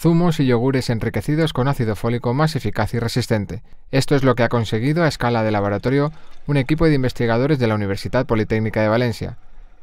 zumos y yogures enriquecidos con ácido fólico más eficaz y resistente. Esto es lo que ha conseguido a escala de laboratorio un equipo de investigadores de la Universidad Politécnica de Valencia.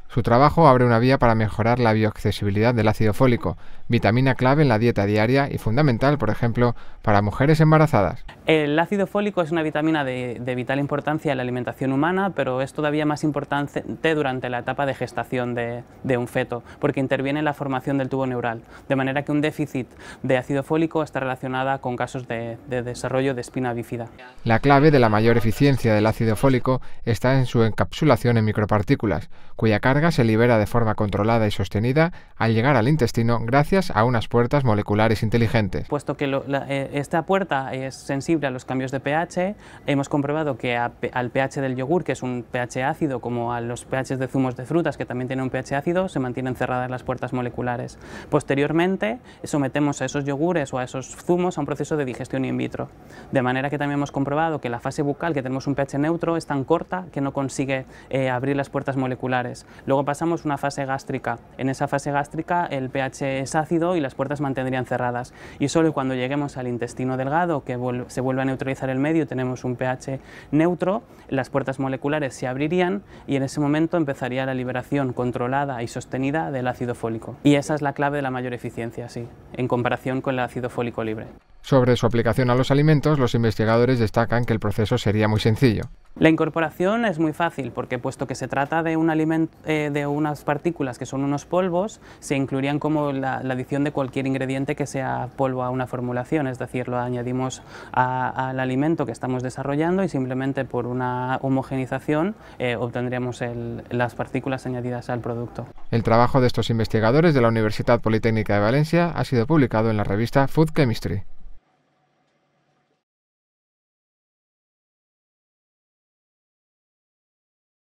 Su trabajo abre una vía para mejorar la bioaccesibilidad del ácido fólico, vitamina clave en la dieta diaria y fundamental, por ejemplo, para mujeres embarazadas. El ácido fólico es una vitamina de, vital importancia en la alimentación humana, pero es todavía más importante durante la etapa de gestación de, un feto, porque interviene en la formación del tubo neural, de manera que un déficit de ácido fólico está relacionada con casos de, desarrollo de espina bífida. La clave de la mayor eficiencia del ácido fólico está en su encapsulación en micropartículas, cuya se libera de forma controlada y sostenida al llegar al intestino gracias a unas puertas moleculares inteligentes. Puesto que eh, esta puerta es sensible a los cambios de pH, hemos comprobado que al pH del yogur, que es un pH ácido, como a los pH de zumos de frutas, que también tienen un pH ácido, se mantienen cerradas las puertas moleculares. Posteriormente, sometemos a esos yogures o a esos zumos a un proceso de digestión in vitro. De manera que también hemos comprobado que la fase bucal, que tenemos un pH neutro, es tan corta que no consigue eh, abrir las puertas moleculares. Luego pasamos una fase gástrica. En esa fase gástrica el pH es ácido y las puertas mantendrían cerradas. Y solo cuando lleguemos al intestino delgado, que se vuelve a neutralizar el medio, tenemos un pH neutro, las puertas moleculares se abrirían y en ese momento empezaría la liberación controlada y sostenida del ácido fólico. Y esa es la clave de la mayor eficiencia, sí, en comparación con el ácido fólico libre. Sobre su aplicación a los alimentos, los investigadores destacan que el proceso sería muy sencillo. La incorporación es muy fácil porque puesto que se trata de, eh, de unas partículas que son unos polvos, se incluirían como la, adición de cualquier ingrediente que sea polvo a una formulación, es decir, lo añadimos al alimento que estamos desarrollando y simplemente por una homogenización eh, obtendríamos las partículas añadidas al producto. El trabajo de estos investigadores de la Universidad Politécnica de Valencia ha sido publicado en la revista Food Chemistry.